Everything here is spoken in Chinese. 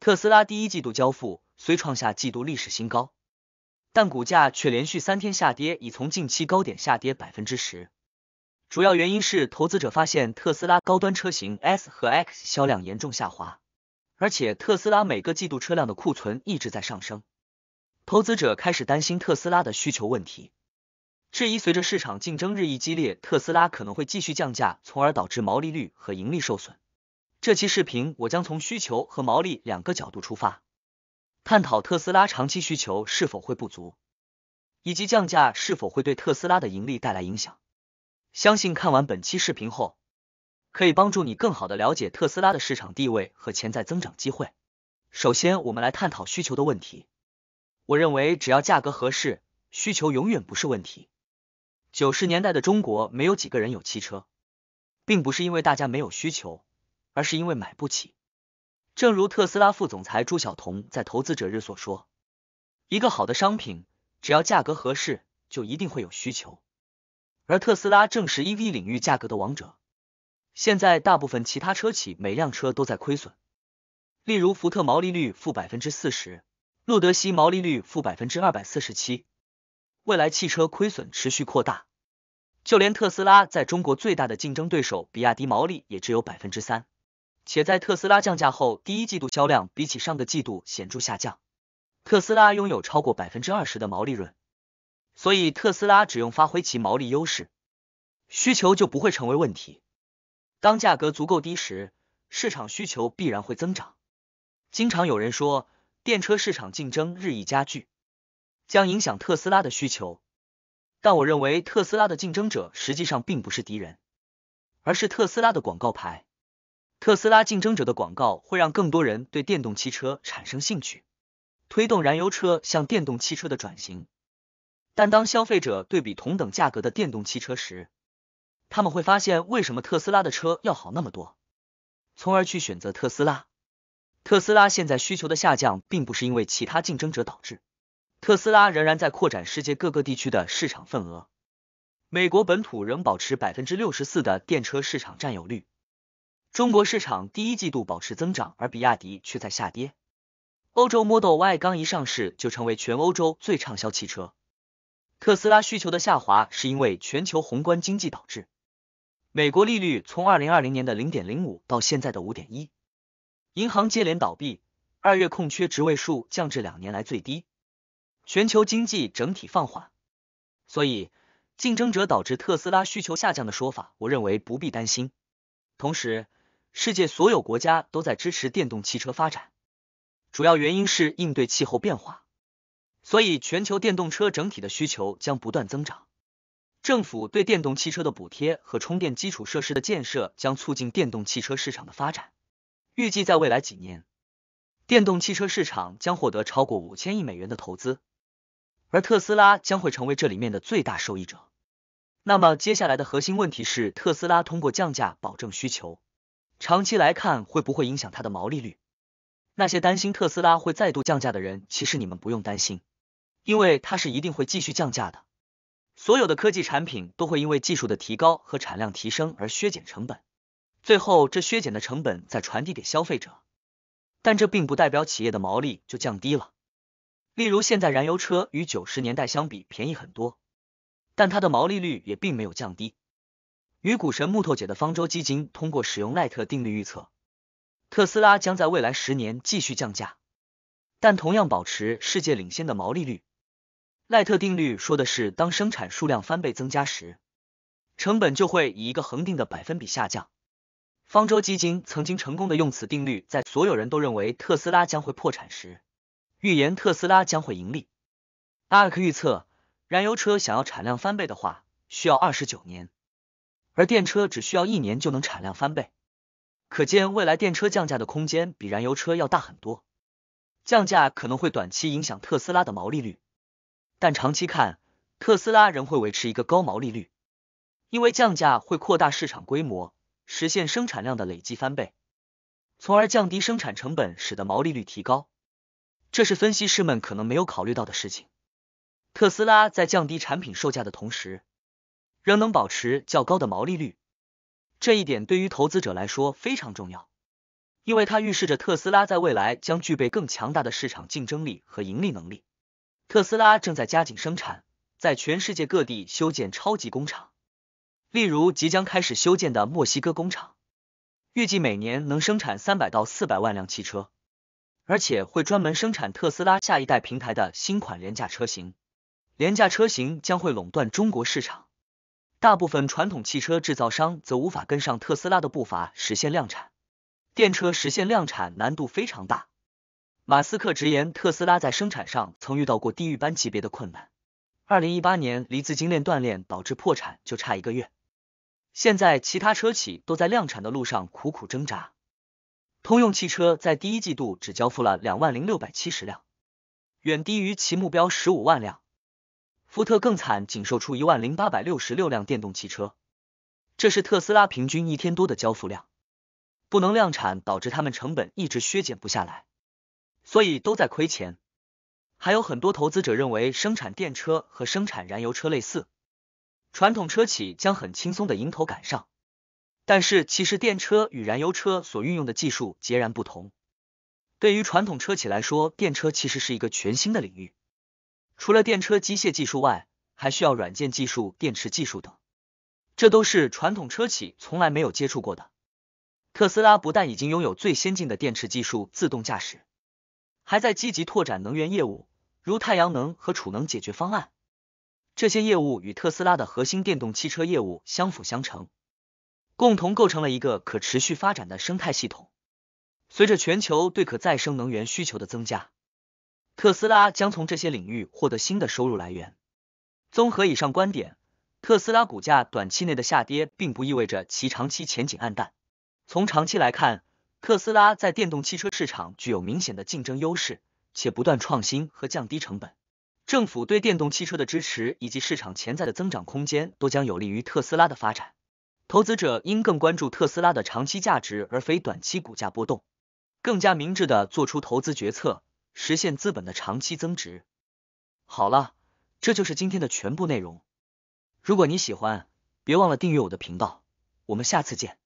特斯拉第一季度交付虽创下季度历史新高，但股价却连续三天下跌，已从近期高点下跌百分之十。主要原因是投资者发现特斯拉高端车型 S 和 X 销量严重下滑，而且特斯拉每个季度车辆的库存一直在上升，投资者开始担心特斯拉的需求问题，质疑随着市场竞争日益激烈，特斯拉可能会继续降价，从而导致毛利率和盈利受损。这期视频我将从需求和毛利两个角度出发，探讨特斯拉长期需求是否会不足，以及降价是否会对特斯拉的盈利带来影响。相信看完本期视频后，可以帮助你更好的了解特斯拉的市场地位和潜在增长机会。首先，我们来探讨需求的问题。我认为，只要价格合适，需求永远不是问题。九十年代的中国没有几个人有汽车，并不是因为大家没有需求。而是因为买不起。正如特斯拉副总裁朱晓彤在投资者日所说，一个好的商品只要价格合适，就一定会有需求。而特斯拉正是 EV 领域价格的王者。现在大部分其他车企每辆车都在亏损，例如福特毛利率负百分之四十，路德西毛利率负百分之二百四十七，未来汽车亏损持续扩大。就连特斯拉在中国最大的竞争对手比亚迪毛利也只有百分之三。且在特斯拉降价后，第一季度销量比起上个季度显著下降。特斯拉拥有超过百分之二十的毛利润，所以特斯拉只用发挥其毛利优势，需求就不会成为问题。当价格足够低时，市场需求必然会增长。经常有人说，电车市场竞争日益加剧，将影响特斯拉的需求。但我认为，特斯拉的竞争者实际上并不是敌人，而是特斯拉的广告牌。特斯拉竞争者的广告会让更多人对电动汽车产生兴趣，推动燃油车向电动汽车的转型。但当消费者对比同等价格的电动汽车时，他们会发现为什么特斯拉的车要好那么多，从而去选择特斯拉。特斯拉现在需求的下降并不是因为其他竞争者导致，特斯拉仍然在扩展世界各个地区的市场份额。美国本土仍保持百分之六十四的电车市场占有率。中国市场第一季度保持增长，而比亚迪却在下跌。欧洲 Model Y 刚一上市就成为全欧洲最畅销汽车。特斯拉需求的下滑是因为全球宏观经济导致。美国利率从二零二零年的零点零五到现在的五点一，银行接连倒闭，二月空缺职位数降至两年来最低。全球经济整体放缓，所以竞争者导致特斯拉需求下降的说法，我认为不必担心。同时，世界所有国家都在支持电动汽车发展，主要原因是应对气候变化。所以全球电动车整体的需求将不断增长。政府对电动汽车的补贴和充电基础设施的建设将促进电动汽车市场的发展。预计在未来几年，电动汽车市场将获得超过五千亿美元的投资，而特斯拉将会成为这里面的最大受益者。那么接下来的核心问题是特斯拉通过降价保证需求。长期来看会不会影响它的毛利率？那些担心特斯拉会再度降价的人，其实你们不用担心，因为它是一定会继续降价的。所有的科技产品都会因为技术的提高和产量提升而削减成本，最后这削减的成本再传递给消费者。但这并不代表企业的毛利就降低了。例如，现在燃油车与九十年代相比便宜很多，但它的毛利率也并没有降低。与股神木头姐的方舟基金通过使用赖特定律预测，特斯拉将在未来十年继续降价，但同样保持世界领先的毛利率。赖特定律说的是，当生产数量翻倍增加时，成本就会以一个恒定的百分比下降。方舟基金曾经成功的用此定律，在所有人都认为特斯拉将会破产时，预言特斯拉将会盈利。阿克预测，燃油车想要产量翻倍的话，需要二十九年。而电车只需要一年就能产量翻倍，可见未来电车降价的空间比燃油车要大很多。降价可能会短期影响特斯拉的毛利率，但长期看，特斯拉仍会维持一个高毛利率，因为降价会扩大市场规模，实现生产量的累计翻倍，从而降低生产成本，使得毛利率提高。这是分析师们可能没有考虑到的事情。特斯拉在降低产品售价的同时。仍能保持较高的毛利率，这一点对于投资者来说非常重要，因为它预示着特斯拉在未来将具备更强大的市场竞争力和盈利能力。特斯拉正在加紧生产，在全世界各地修建超级工厂，例如即将开始修建的墨西哥工厂，预计每年能生产三百到四百万辆汽车，而且会专门生产特斯拉下一代平台的新款廉价车型，廉价车型将会垄断中国市场。大部分传统汽车制造商则无法跟上特斯拉的步伐实现量产，电车实现量产难度非常大。马斯克直言，特斯拉在生产上曾遇到过地狱般级别的困难，二零一八年离资金链断裂导致破产就差一个月。现在其他车企都在量产的路上苦苦挣扎，通用汽车在第一季度只交付了两万零六百七十辆，远低于其目标十五万辆。福特更惨，仅售出一万零八百六十六辆电动汽车，这是特斯拉平均一天多的交付量。不能量产导致他们成本一直削减不下来，所以都在亏钱。还有很多投资者认为生产电车和生产燃油车类似，传统车企将很轻松的迎头赶上。但是其实电车与燃油车所运用的技术截然不同，对于传统车企来说，电车其实是一个全新的领域。除了电车机械技术外，还需要软件技术、电池技术等，这都是传统车企从来没有接触过的。特斯拉不但已经拥有最先进的电池技术、自动驾驶，还在积极拓展能源业务，如太阳能和储能解决方案。这些业务与特斯拉的核心电动汽车业务相辅相成，共同构成了一个可持续发展的生态系统。随着全球对可再生能源需求的增加。特斯拉将从这些领域获得新的收入来源。综合以上观点，特斯拉股价短期内的下跌并不意味着其长期前景暗淡。从长期来看，特斯拉在电动汽车市场具有明显的竞争优势，且不断创新和降低成本。政府对电动汽车的支持以及市场潜在的增长空间都将有利于特斯拉的发展。投资者应更关注特斯拉的长期价值，而非短期股价波动，更加明智的做出投资决策。实现资本的长期增值。好了，这就是今天的全部内容。如果你喜欢，别忘了订阅我的频道。我们下次见。